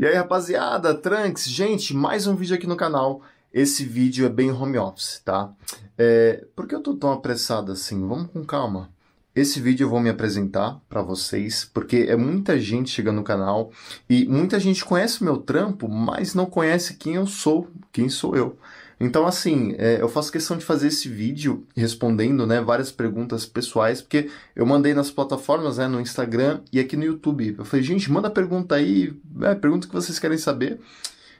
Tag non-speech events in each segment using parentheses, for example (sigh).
E aí, rapaziada, Trunks, gente, mais um vídeo aqui no canal. Esse vídeo é bem home office, tá? É, por que eu tô tão apressado assim? Vamos com calma. Esse vídeo eu vou me apresentar para vocês, porque é muita gente chegando no canal e muita gente conhece o meu trampo, mas não conhece quem eu sou, quem sou eu. Então, assim, é, eu faço questão de fazer esse vídeo respondendo, né, várias perguntas pessoais, porque eu mandei nas plataformas, né, no Instagram e aqui no YouTube. Eu falei, gente, manda pergunta aí, é, pergunta que vocês querem saber.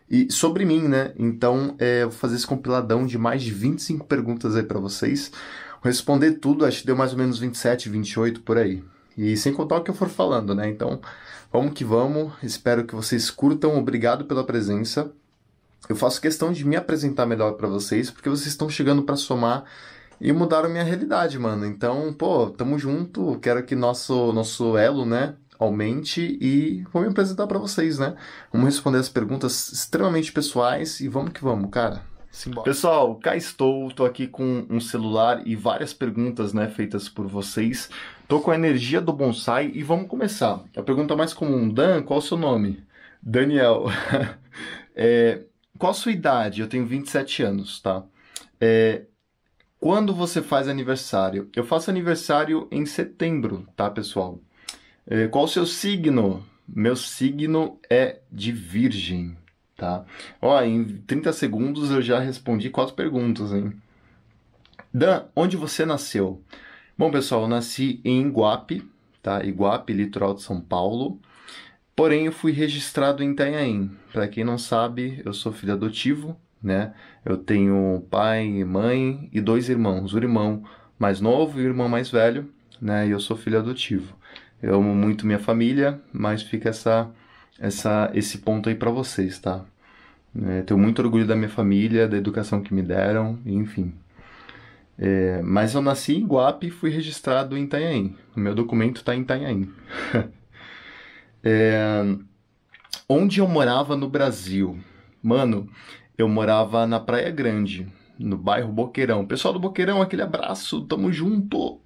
E sobre mim, né? Então, é, eu vou fazer esse compiladão de mais de 25 perguntas aí para vocês. Responder tudo, acho que deu mais ou menos 27, 28 por aí. E sem contar o que eu for falando, né? Então, vamos que vamos. Espero que vocês curtam. Obrigado pela presença. Eu faço questão de me apresentar melhor para vocês, porque vocês estão chegando para somar e mudaram minha realidade, mano. Então, pô, tamo junto, quero que nosso nosso elo, né, aumente e vou me apresentar para vocês, né? Vamos responder as perguntas extremamente pessoais e vamos que vamos, cara. Simbora. Pessoal, cá estou, tô aqui com um celular e várias perguntas, né, feitas por vocês. Tô com a energia do bonsai e vamos começar. A pergunta mais comum, Dan, qual é o seu nome? Daniel. (laughs) é, qual a sua idade? Eu tenho 27 anos, tá? É, quando você faz aniversário? Eu faço aniversário em setembro, tá, pessoal? É, qual o seu signo? Meu signo é de Virgem, tá? Ó, em 30 segundos eu já respondi quatro perguntas, hein? Dan, onde você nasceu? Bom, pessoal, eu nasci em Iguape, tá? Iguape, litoral de São Paulo. Porém, eu fui registrado em Itanhaém. Para quem não sabe, eu sou filho adotivo, né? Eu tenho pai, mãe e dois irmãos, o irmão mais novo e o irmão mais velho, né? E eu sou filho adotivo. Eu amo muito minha família, mas fica essa, essa, esse ponto aí para vocês, tá? É, tenho muito orgulho da minha família, da educação que me deram, enfim. É, mas eu nasci em Guape e fui registrado em Itanhaém. O meu documento está em Itanhaém. (laughs) É... Onde eu morava no Brasil? Mano, eu morava na Praia Grande, no bairro Boqueirão. Pessoal do Boqueirão, aquele abraço, tamo junto!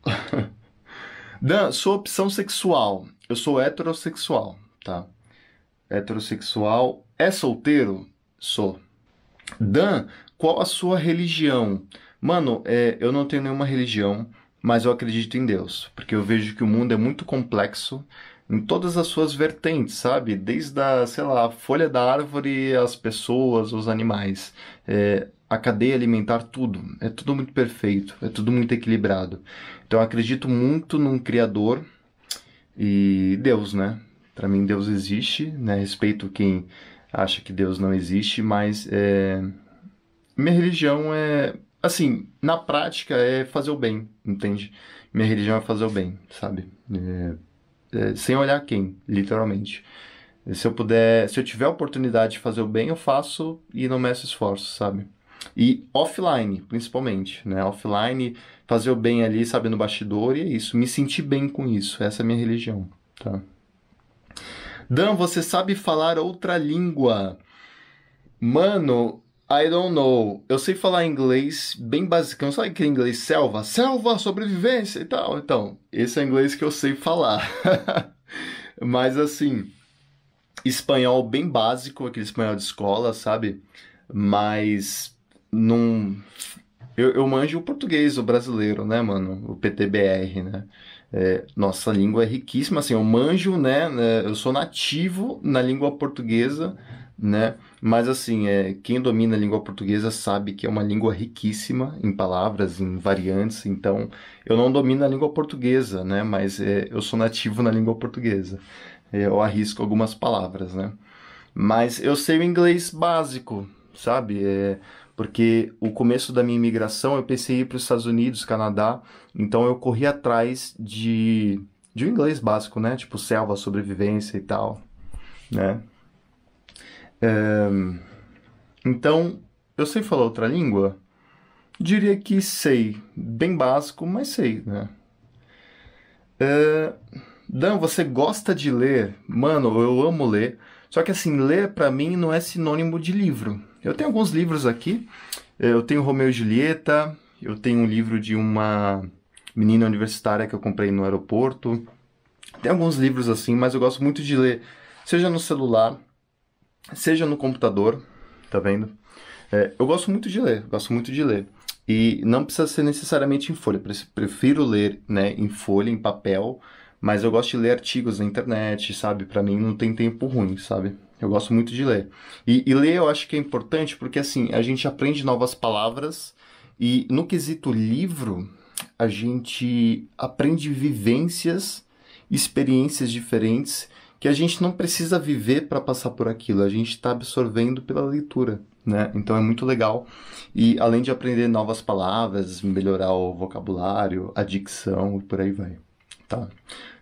(laughs) Dan, sua opção sexual. Eu sou heterossexual, tá? Heterossexual. É solteiro? Sou. Dan, qual a sua religião? Mano, é, eu não tenho nenhuma religião, mas eu acredito em Deus, porque eu vejo que o mundo é muito complexo em todas as suas vertentes, sabe? Desde a, sei lá, a folha da árvore, as pessoas, os animais, é, a cadeia alimentar, tudo. É tudo muito perfeito, é tudo muito equilibrado. Então eu acredito muito num Criador e Deus, né? Para mim, Deus existe, né? Respeito quem acha que Deus não existe, mas é... minha religião é. Assim, na prática é fazer o bem, entende? Minha religião é fazer o bem, sabe? É é, sem olhar quem, literalmente. Se eu puder, se eu tiver a oportunidade de fazer o bem, eu faço e não meço esforço, sabe? E offline, principalmente, né? Offline, fazer o bem ali, sabe, no bastidor, e é isso. Me sentir bem com isso. Essa é a minha religião, tá? Dan, você sabe falar outra língua? Mano, I don't know. Eu sei falar inglês bem basicão. Sabe é inglês selva? Selva, sobrevivência e tal. Então, esse é o inglês que eu sei falar. (laughs) Mas assim, espanhol bem básico, aquele espanhol de escola, sabe? Mas não. Eu, eu manjo o português, o brasileiro, né, mano? O PTBR, né? É, nossa língua é riquíssima, assim, eu manjo, né? né eu sou nativo na língua portuguesa né? Mas assim, é, quem domina a língua portuguesa sabe que é uma língua riquíssima em palavras, em variantes. Então, eu não domino a língua portuguesa, né? Mas é, eu sou nativo na língua portuguesa. É, eu arrisco algumas palavras, né? Mas eu sei o inglês básico, sabe? É, porque o começo da minha imigração eu pensei ir para os Estados Unidos, Canadá. Então eu corri atrás de de um inglês básico, né? Tipo selva, sobrevivência e tal, né? É... Então, eu sei falar outra língua? Diria que sei. Bem básico, mas sei, né? É... Dan, você gosta de ler? Mano, eu amo ler. Só que assim, ler para mim não é sinônimo de livro. Eu tenho alguns livros aqui. Eu tenho Romeu e Julieta. Eu tenho um livro de uma menina universitária que eu comprei no aeroporto. Tem alguns livros assim, mas eu gosto muito de ler, seja no celular seja no computador, tá vendo? É, eu gosto muito de ler, gosto muito de ler. E não precisa ser necessariamente em folha, prefiro ler né, em folha, em papel, mas eu gosto de ler artigos na internet, sabe? Para mim não tem tempo ruim, sabe? Eu gosto muito de ler. E, e, ler eu acho que é importante porque assim, a gente aprende novas palavras e no quesito livro, a gente aprende vivências, experiências diferentes que a gente não precisa viver para passar por aquilo, a gente está absorvendo pela leitura. Né? Então é muito legal. E além de aprender novas palavras, melhorar o vocabulário, a dicção e por aí vai. Tá?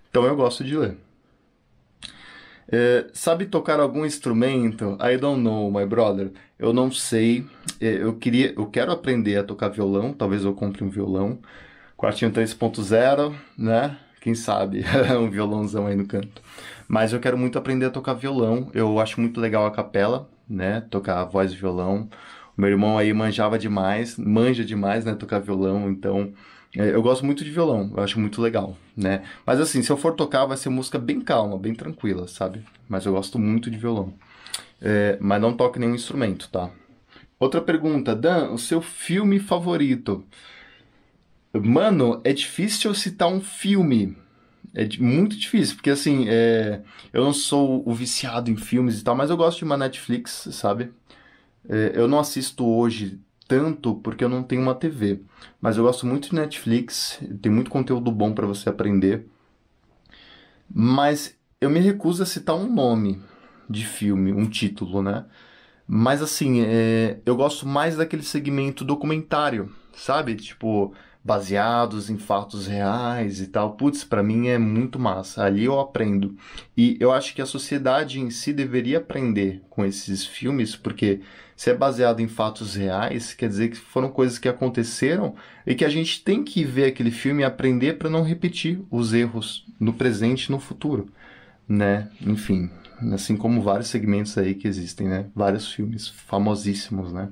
Então eu gosto de ler. É, sabe tocar algum instrumento? I don't know, my brother. Eu não sei. É, eu queria, eu quero aprender a tocar violão. Talvez eu compre um violão. Quartinho 3.0, né? quem sabe, (laughs) um violãozão aí no canto. Mas eu quero muito aprender a tocar violão. Eu acho muito legal a capela, né? Tocar voz e violão. O meu irmão aí manjava demais, manja demais, né? Tocar violão, então. É, eu gosto muito de violão, eu acho muito legal, né? Mas assim, se eu for tocar, vai ser música bem calma, bem tranquila, sabe? Mas eu gosto muito de violão. É, mas não toque nenhum instrumento, tá? Outra pergunta, Dan, o seu filme favorito? Mano, é difícil eu citar um filme. É muito difícil, porque assim, é... eu não sou o viciado em filmes e tal, mas eu gosto de uma Netflix, sabe? É... eu não assisto hoje tanto porque eu não tenho uma TV, mas eu gosto muito de Netflix, tem muito conteúdo bom para você aprender. Mas eu me recuso a citar um nome de filme, um título, né? Mas assim, é... eu gosto mais daquele segmento documentário, sabe? Tipo, baseados em fatos reais e tal. Putz, para mim é muito massa. Ali eu aprendo. E eu acho que a sociedade em si deveria aprender com esses filmes, porque se é baseado em fatos reais, quer dizer que foram coisas que aconteceram e que a gente tem que ver aquele filme e aprender para não repetir os erros no presente e no futuro, né? Enfim, assim como vários segmentos aí que existem, né? Vários filmes famosíssimos, né?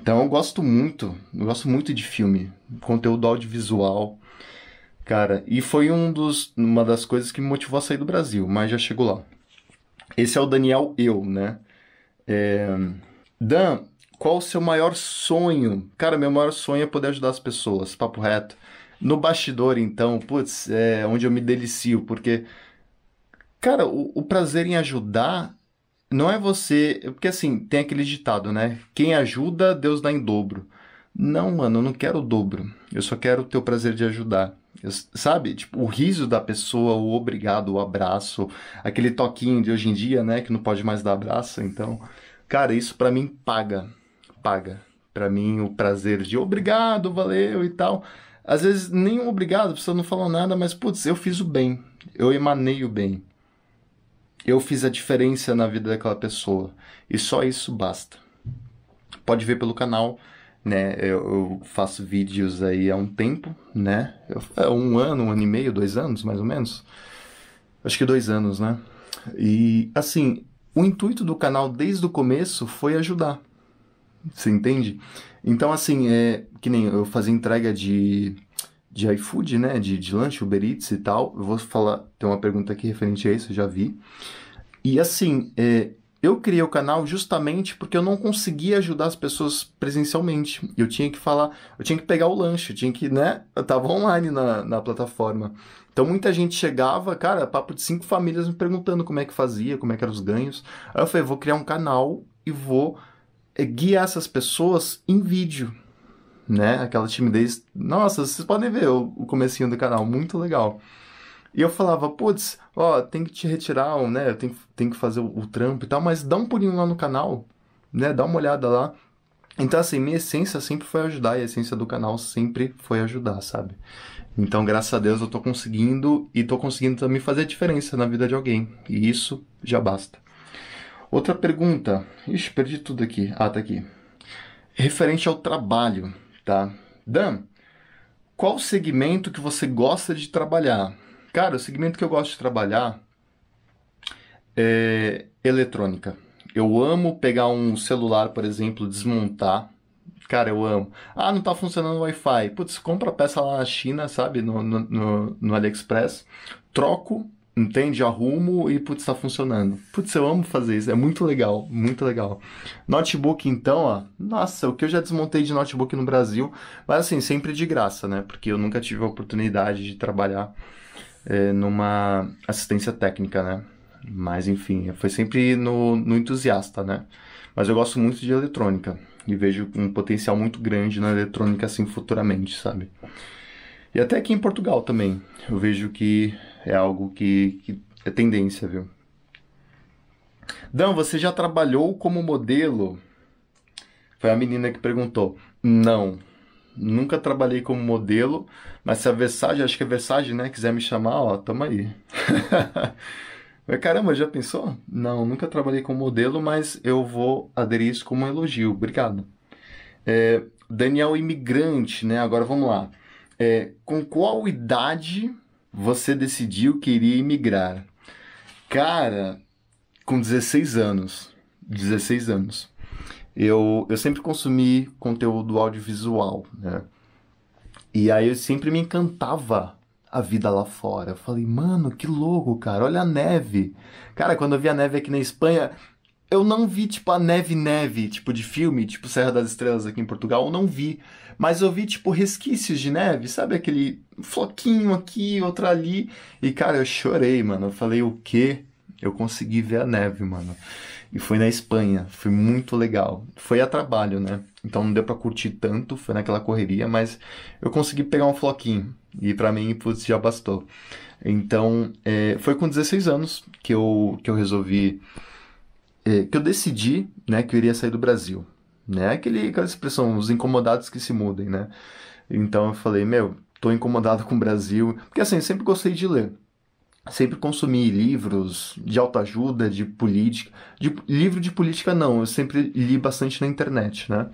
Então eu gosto muito, eu gosto muito de filme, conteúdo audiovisual. Cara, e foi um dos, uma das coisas que me motivou a sair do Brasil, mas já chegou lá. Esse é o Daniel Eu, né? É... Dan, qual o seu maior sonho? Cara, meu maior sonho é poder ajudar as pessoas, papo reto. No bastidor, então, putz, é onde eu me delicio, porque, cara, o, o prazer em ajudar não é você. Porque assim, tem aquele ditado, né? Quem ajuda, Deus dá em dobro. Não, mano, eu não quero o dobro. Eu só quero o teu prazer de ajudar. Eu, sabe? Tipo, o riso da pessoa, o obrigado, o abraço, aquele toquinho de hoje em dia, né? Que não pode mais dar abraço, então. Cara, isso para mim paga. Paga. para mim, o prazer de obrigado, valeu e tal. Às vezes, nem um obrigado, a pessoa não falou nada, mas putz, eu fiz o bem. Eu emanei o bem eu fiz a diferença na vida daquela pessoa. E só isso basta. Pode ver pelo canal, né? Eu, eu faço vídeos aí há um tempo, né? Eu, é, um ano, um ano e meio, dois anos, mais ou menos. Acho que dois anos, né? E assim, o intuito do canal desde o começo foi ajudar. Você entende? Então, assim, é que nem eu fazia entrega de de iFood, né? De, de lanche, Uber Eats e tal. Eu vou falar, tem uma pergunta aqui referente a isso, eu já vi. E assim, é, eu criei o canal justamente porque eu não conseguia ajudar as pessoas presencialmente. Eu tinha que falar, eu tinha que pegar o lanche, eu tinha que, né? Eu tava online na, na plataforma. Então muita gente chegava, cara, papo de cinco famílias me perguntando como é que fazia, como é que eram os ganhos. Aí eu falei, vou criar um canal e vou é, guiar essas pessoas em vídeo né? Aquela timidez. Nossa, vocês podem ver o, o comecinho do canal, muito legal. E eu falava, putz, ó, tem que te retirar, né? Eu tenho, tenho que fazer o, o trampo e tal, mas dá um pulinho lá no canal, né? Dá uma olhada lá. Então, assim, minha essência sempre foi ajudar e a essência do canal sempre foi ajudar, sabe? Então, graças a Deus, eu tô conseguindo e tô conseguindo também fazer a diferença na vida de alguém. E isso já basta. Outra pergunta. Ixi, perdi tudo aqui. Ah, tá aqui. Referente ao trabalho tá? Dan, qual segmento que você gosta de trabalhar? Cara, o segmento que eu gosto de trabalhar é eletrônica. Eu amo pegar um celular, por exemplo, desmontar. Cara, eu amo. Ah, não tá funcionando o Wi-Fi. Putz, compra a peça lá na China, sabe? No, no, no, no AliExpress. Troco, entende, arrumo e putz, está funcionando. Putz, eu amo fazer isso, é muito legal, muito legal. Notebook então, ó, nossa, o que eu já desmontei de notebook no Brasil, mas assim, sempre de graça, né? Porque eu nunca tive a oportunidade de trabalhar é, numa assistência técnica, né? Mas enfim, foi sempre no, no entusiasta, né? Mas eu gosto muito de eletrônica e vejo um potencial muito grande na eletrônica assim futuramente, sabe? E até aqui em Portugal também. Eu vejo que é algo que, que é tendência, viu? Dan, você já trabalhou como modelo? Foi a menina que perguntou. Não, nunca trabalhei como modelo, mas se a Versage, acho que a é Versage, né, quiser me chamar, ó, tamo aí. (laughs) caramba, já pensou? Não, nunca trabalhei como modelo, mas eu vou aderir isso como um elogio. Obrigado. É, Daniel Imigrante, né? Agora vamos lá. É, com qual idade você decidiu que iria emigrar. Cara, com 16 anos, 16 anos, eu, eu sempre consumi conteúdo audiovisual, né? E aí eu sempre me encantava a vida lá fora. Eu falei, mano, que louco, cara, olha a neve. Cara, quando eu vi a neve aqui na Espanha, eu não vi, tipo, a Neve Neve, tipo, de filme, tipo Serra das Estrelas aqui em Portugal, eu não vi. Mas eu vi, tipo, resquícios de neve, sabe? Aquele floquinho aqui, outro ali. E, cara, eu chorei, mano. Eu falei, o quê? Eu consegui ver a neve, mano. E foi na Espanha, foi muito legal. Foi a trabalho, né? Então não deu pra curtir tanto, foi naquela correria, mas eu consegui pegar um floquinho. E para mim, putz, já bastou. Então, é, foi com 16 anos que eu, que eu resolvi é, que eu decidi, né, que eu iria sair do Brasil, né? Aquele, aquela expressão, os incomodados que se mudem, né? Então eu falei, meu, tô incomodado com o Brasil, porque assim, eu sempre gostei de ler. Sempre consumi livros de autoajuda, de política. De, livro de política não, eu sempre li bastante na internet, né?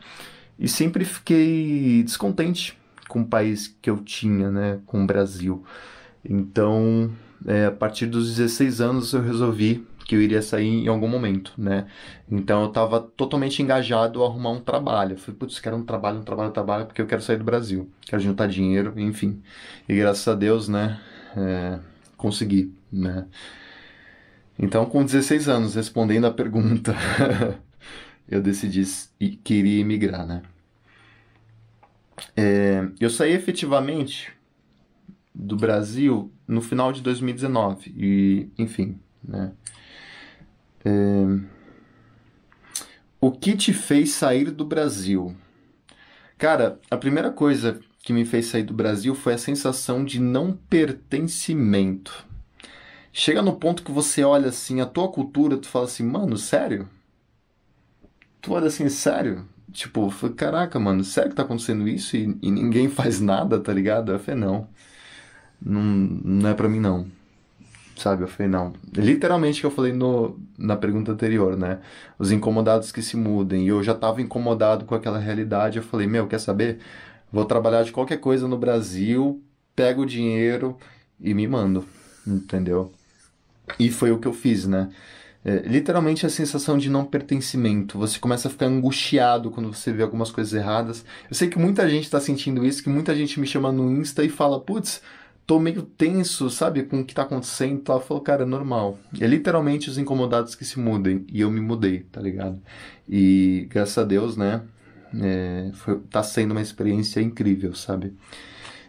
E sempre fiquei descontente com o país que eu tinha, né? Com o Brasil. Então, é, a partir dos 16 anos eu resolvi que eu iria sair em algum momento, né? Então eu tava totalmente engajado a arrumar um trabalho. Eu falei, putz, quero um trabalho, um trabalho, um trabalho, porque eu quero sair do Brasil, quero juntar dinheiro, enfim. E graças a Deus, né, é, consegui, né? Então, com 16 anos, respondendo a pergunta, (laughs) eu decidi e queria emigrar, né? É, eu saí efetivamente do Brasil no final de 2019 e, enfim, né? É... O que te fez sair do Brasil? Cara, a primeira coisa que me fez sair do Brasil foi a sensação de não pertencimento. Chega no ponto que você olha assim a tua cultura, tu fala assim, mano, sério? Tu olha assim, sério? Tipo, caraca, mano, sério que tá acontecendo isso e, e ninguém faz nada, tá ligado? Eu falei, não, não, não é pra mim não sabe? Eu falei, não. Literalmente que eu falei no, na pergunta anterior, né? Os incomodados que se mudem. E eu já estava incomodado com aquela realidade. Eu falei, meu, quer saber? Vou trabalhar de qualquer coisa no Brasil, pego o dinheiro e me mando, entendeu? E foi o que eu fiz, né? É, literalmente a sensação de não pertencimento. Você começa a ficar angustiado quando você vê algumas coisas erradas. Eu sei que muita gente está sentindo isso, que muita gente me chama no Insta e fala, putz, tô meio tenso, sabe, com o que tá acontecendo Ela Falou, cara, é normal. É literalmente os incomodados que se mudem. E eu me mudei, tá ligado? E graças a Deus, né, é, foi, tá sendo uma experiência incrível, sabe?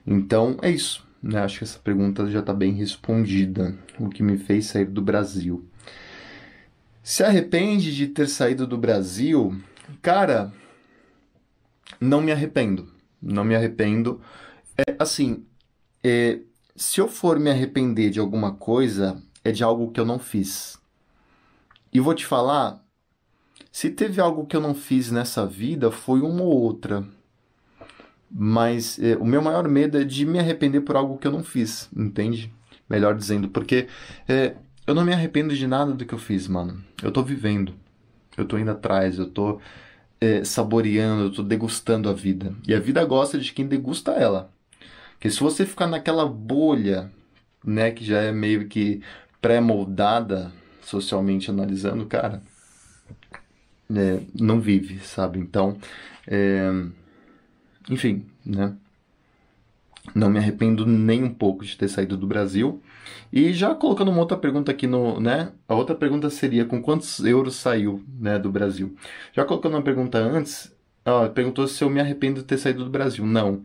Então, é isso. Né? Acho que essa pergunta já tá bem respondida. O que me fez sair do Brasil. Se arrepende de ter saído do Brasil? Cara, não me arrependo. Não me arrependo. É, assim, é, se eu for me arrepender de alguma coisa, é de algo que eu não fiz. E vou te falar, se teve algo que eu não fiz nessa vida, foi uma ou outra. Mas é, o meu maior medo é de me arrepender por algo que eu não fiz, entende? Melhor dizendo, porque é, eu não me arrependo de nada do que eu fiz, mano. Eu tô vivendo, eu tô indo atrás, eu tô é, saboreando, eu tô degustando a vida. E a vida gosta de quem degusta ela. Porque se você ficar naquela bolha, né, que já é meio que pré-moldada socialmente analisando, cara, é, não vive, sabe? Então, é, enfim, né? Não me arrependo nem um pouco de ter saído do Brasil. E já colocando uma outra pergunta aqui no, né? A outra pergunta seria com quantos euros saiu, né, do Brasil? Já colocando uma pergunta antes, ó, perguntou se eu me arrependo de ter saído do Brasil. Não.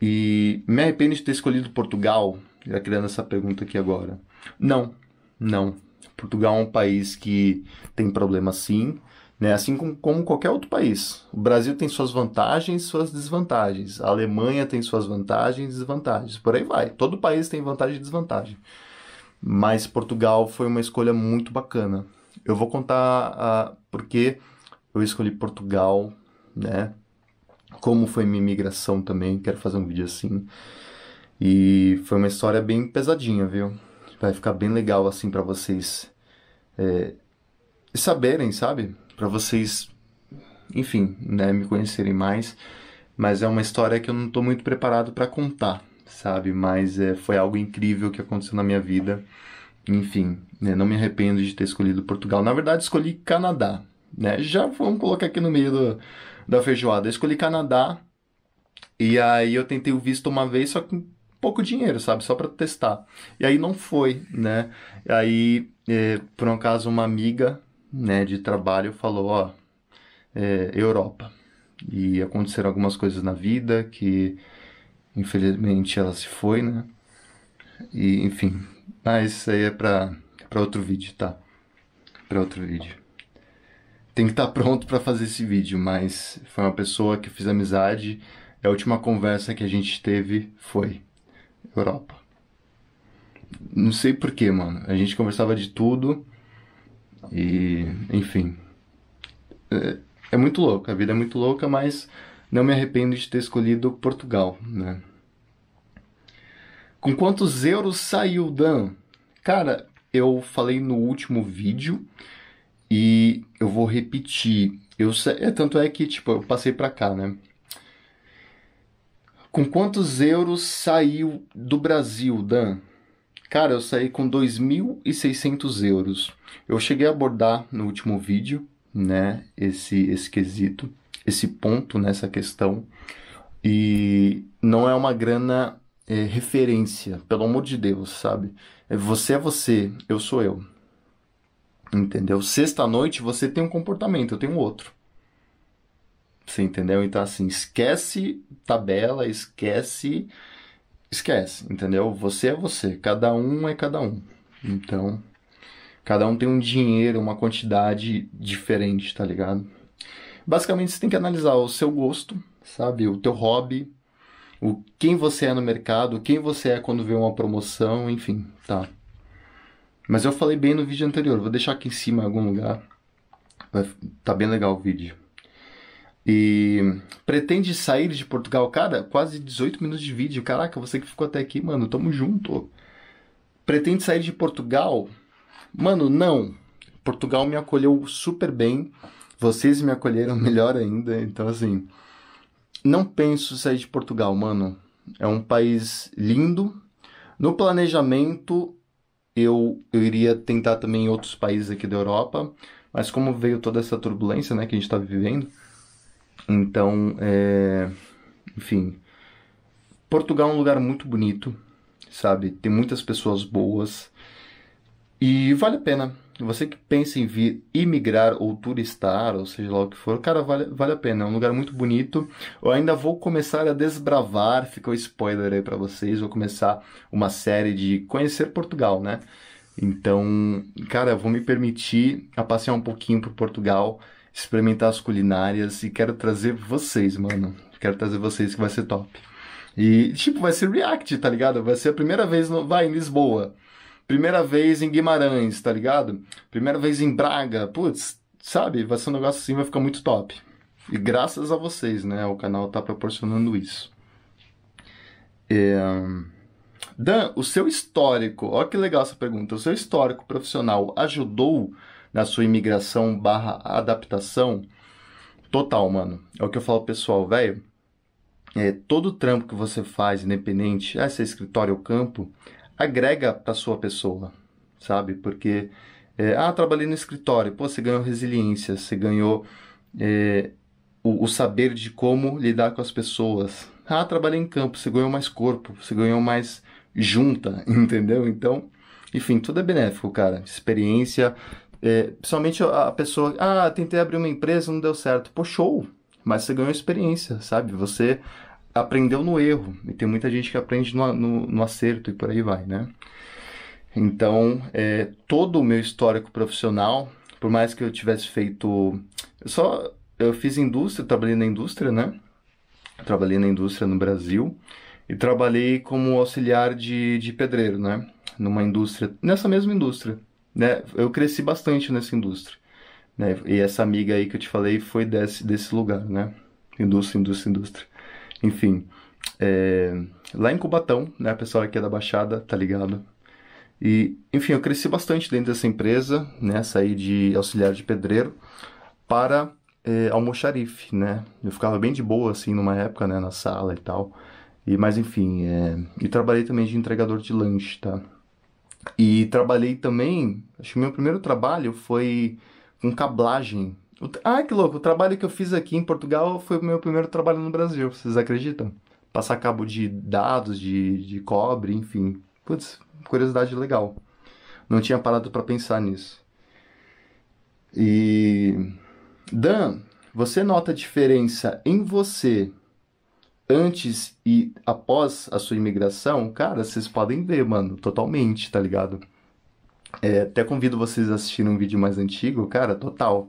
E me arrependo de ter escolhido Portugal, já criando essa pergunta aqui agora. Não, não. Portugal é um país que tem problemas sim, né? assim como, como qualquer outro país. O Brasil tem suas vantagens suas desvantagens. A Alemanha tem suas vantagens e desvantagens. Por aí vai. Todo país tem vantagem e desvantagem. Mas Portugal foi uma escolha muito bacana. Eu vou contar uh, ah, porque eu escolhi Portugal, né? como foi minha migração também. Quero fazer um vídeo assim. E foi uma história bem pesadinha, viu? Vai ficar bem legal assim para vocês é, saberem, sabe? Para vocês, enfim, né, me conhecerem mais. Mas é uma história que eu não tô muito preparado para contar, sabe? Mas é, foi algo incrível que aconteceu na minha vida. Enfim, né, não me arrependo de ter escolhido Portugal. Na verdade, escolhi Canadá, né? Já vamos colocar aqui no meio do, da feijoada. Eu escolhi Canadá. E aí eu tentei o visto uma vez, só com pouco dinheiro, sabe? Só para testar. E aí não foi, né? E aí, é, por um caso, uma amiga né, de trabalho falou, ó, é, Europa. E aconteceram algumas coisas na vida que, infelizmente, ela se foi, né? E, enfim, mas ah, isso aí é para pra outro vídeo, tá? Pra outro vídeo tem que estar tá pronto para fazer esse vídeo, mas foi uma pessoa que eu fiz amizade a última conversa que a gente teve foi Europa. Não sei porquê, mano. A gente conversava de tudo e, enfim. É, é muito louco, a vida é muito louca, mas não me arrependo de ter escolhido Portugal, né? Com quantos euros saiu Dan? Cara, eu falei no último vídeo e vou repetir. Eu, é, tanto é que, tipo, eu passei pra cá, né? Com quantos euros saiu do Brasil, Dan? Cara, eu saí com 2.600 euros. Eu cheguei a abordar no último vídeo, né, esse, esse quesito, esse ponto nessa né, questão. E não é uma grana é, referência, pelo amor de Deus, sabe? É você é você, eu sou eu. Entendeu? Sexta-noite você tem um comportamento, eu tenho outro. Você entendeu? Então, assim, esquece tabela, esquece. Esquece, entendeu? Você é você, cada um é cada um. Então, cada um tem um dinheiro, uma quantidade diferente, tá ligado? Basicamente, você tem que analisar o seu gosto, sabe? O teu hobby, o quem você é no mercado, quem você é quando vê uma promoção, enfim, tá? Mas eu falei bem no vídeo anterior, vou deixar aqui em cima em algum lugar. Tá bem legal o vídeo. E pretende sair de Portugal, cara? Quase 18 minutos de vídeo. Caraca, você que ficou até aqui, mano, tamo junto. Pretende sair de Portugal? Mano, não. Portugal me acolheu super bem. Vocês me acolheram (laughs) melhor ainda. Então, assim, não penso sair de Portugal, mano. É um país lindo. No planejamento, eu, eu iria tentar também em outros países aqui da Europa, mas como veio toda essa turbulência né, que a gente está vivendo, então, é, enfim, Portugal é um lugar muito bonito, sabe? Tem muitas pessoas boas e vale a pena você que pensa em vir imigrar ou turistar, ou seja lá o que for, cara, vale, vale a pena. É um lugar muito bonito. Eu ainda vou começar a desbravar, fica o um spoiler aí para vocês. Vou começar uma série de conhecer Portugal, né? Então, cara, vou me permitir a passear um pouquinho por Portugal, experimentar as culinárias e quero trazer vocês, mano. Quero trazer vocês que vai ser top. E, tipo, vai ser react, tá ligado? Vai ser a primeira vez, no... vai, em Lisboa. Primeira vez em Guimarães, tá ligado? Primeira vez em Braga. Putz, sabe? Vai ser um negócio assim, vai ficar muito top. E graças a vocês, né? O canal tá proporcionando isso. É... Dan, o seu histórico, olha que legal essa pergunta. O seu histórico profissional ajudou na sua imigração barra adaptação? Total, mano. É o que eu falo pessoal, velho. É, todo trampo que você faz, independente, é, se é escritório ou campo, agrega para sua pessoa, sabe? Porque, é, ah, trabalhei no escritório, pô, você ganhou resiliência, você ganhou é, o, o, saber de como lidar com as pessoas. Ah, trabalhei em campo, você ganhou mais corpo, você ganhou mais junta, (laughs) entendeu? Então, enfim, tudo é benéfico, cara. Experiência, é, principalmente a pessoa, ah, tentei abrir uma empresa, não deu certo. Pô, show! Mas você ganhou experiência, sabe? Você aprendeu no erro, e tem muita gente que aprende no, no, no acerto e por aí vai, né? Então, é, todo o meu histórico profissional, por mais que eu tivesse feito. Eu só. Eu fiz indústria, trabalhei na indústria, né? trabalhei na indústria no Brasil e trabalhei como auxiliar de, de pedreiro, né? Numa indústria, nessa mesma indústria, né? Eu cresci bastante nessa indústria, né? E essa amiga aí que eu te falei foi desse, desse lugar, né? Indústria, indústria, indústria. Enfim, é, lá em Cubatão, né? A pessoa aqui é da Baixada, tá ligado? E, enfim, eu cresci bastante dentro dessa empresa, né? Saí de auxiliar de pedreiro para é, almoxarife, né? Eu ficava bem de boa, assim, numa época, né? Na sala e tal. E, mas, enfim, é... e trabalhei também de entregador de lanche, tá? E trabalhei também, acho que meu primeiro trabalho foi com cablagem ah, que louco, o trabalho que eu fiz aqui em Portugal foi o meu primeiro trabalho no Brasil, vocês acreditam? Passar cabo de dados, de, de cobre, enfim. Putz, curiosidade legal. Não tinha parado para pensar nisso. E. Dan, você nota diferença em você antes e após a sua imigração? Cara, vocês podem ver, mano, totalmente, tá ligado? É, até convido vocês a assistirem um vídeo mais antigo, cara, total.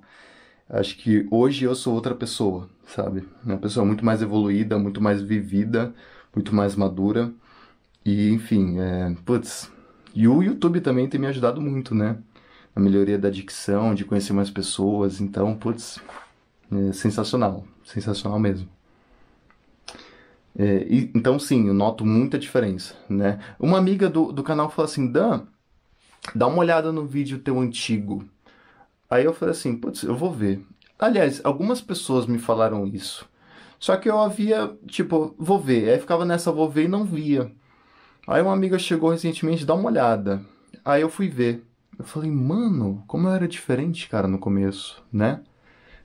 Acho que hoje eu sou outra pessoa, sabe? Uma pessoa muito mais evoluída, muito mais vivida, muito mais madura. E, enfim, é... putz. E o YouTube também tem me ajudado muito, né? Na melhoria da dicção, de conhecer mais pessoas. Então, putz, é sensacional. Sensacional mesmo. É, e, então, sim, eu noto muita diferença, né? Uma amiga do, do canal falou assim, Dan, dá uma olhada no vídeo teu antigo. Aí eu falei assim, putz, eu vou ver. Aliás, algumas pessoas me falaram isso. Só que eu havia, tipo, vou ver. Aí ficava nessa vou ver e não via. Aí uma amiga chegou recentemente, dá uma olhada. Aí eu fui ver. Eu falei, mano, como eu era diferente, cara, no começo, né?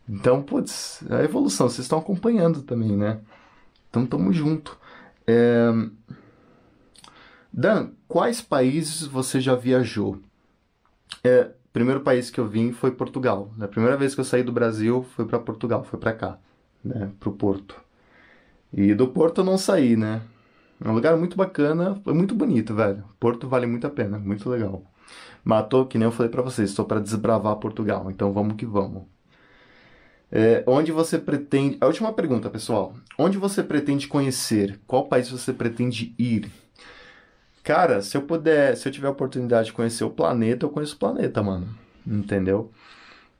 Então, putz, é a evolução, vocês estão acompanhando também, né? Então, tamo junto. É... Dan, quais países você já viajou? É, primeiro país que eu vim foi Portugal. A primeira vez que eu saí do Brasil foi para Portugal, foi para cá, né, pro Porto. E do Porto eu não saí, né? É um lugar muito bacana, é muito bonito, velho. Porto vale muito a pena, muito legal. Matou, que nem eu falei para vocês, estou para desbravar Portugal, então vamos que vamos. É, onde você pretende. A última pergunta, pessoal. Onde você pretende conhecer? Qual país você pretende ir? Cara, se eu puder, se eu tiver a oportunidade de conhecer o planeta, eu conheço o planeta, mano. Entendeu?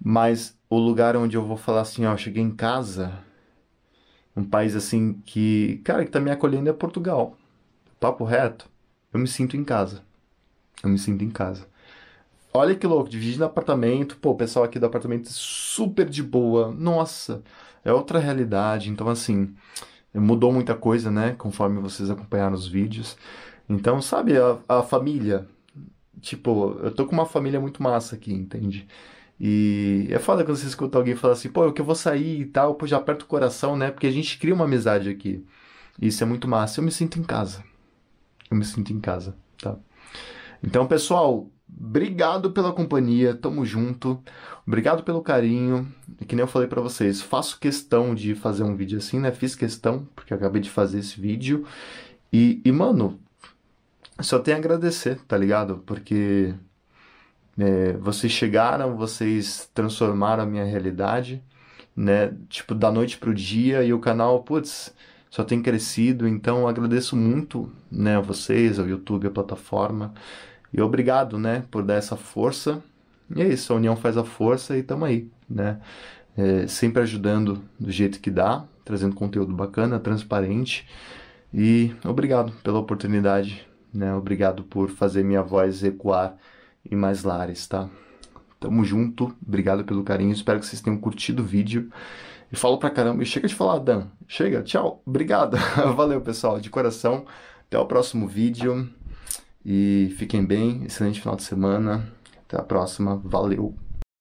Mas o lugar onde eu vou falar assim, ó, cheguei em casa, um país assim que, cara, que tá me acolhendo é Portugal. Papo reto, eu me sinto em casa. Eu me sinto em casa. Olha que louco, dividindo apartamento, pô, o pessoal aqui do apartamento é super de boa. Nossa, é outra realidade. Então, assim, mudou muita coisa, né? Conforme vocês acompanharam os vídeos. Então, sabe, a, a família. Tipo, eu tô com uma família muito massa aqui, entende? E é foda quando você escuta alguém falar assim, pô, eu que vou sair e tal, pô, já aperta o coração, né? Porque a gente cria uma amizade aqui. Isso é muito massa. Eu me sinto em casa. Eu me sinto em casa, tá? Então, pessoal, obrigado pela companhia, tamo junto. Obrigado pelo carinho. E que nem eu falei para vocês, faço questão de fazer um vídeo assim, né? Fiz questão, porque eu acabei de fazer esse vídeo. E, e mano, só tenho a agradecer, tá ligado? Porque é, vocês chegaram, vocês transformaram a minha realidade, né? Tipo, da noite pro dia e o canal, putz, só tem crescido. Então, agradeço muito, né, a vocês, ao YouTube, a plataforma. E obrigado, né, por dar essa força. E é isso, a união faz a força e tamo aí, né? É, sempre ajudando do jeito que dá, trazendo conteúdo bacana, transparente. E obrigado pela oportunidade né? Obrigado por fazer minha voz ecoar em mais lares, tá? Tamo junto, obrigado pelo carinho, espero que vocês tenham curtido o vídeo. E falo pra caramba, e chega de falar, Dan, chega, tchau, obrigado. (laughs) Valeu, pessoal, de coração. Até o próximo vídeo. E fiquem bem, excelente final de semana. Até a próxima, valeu.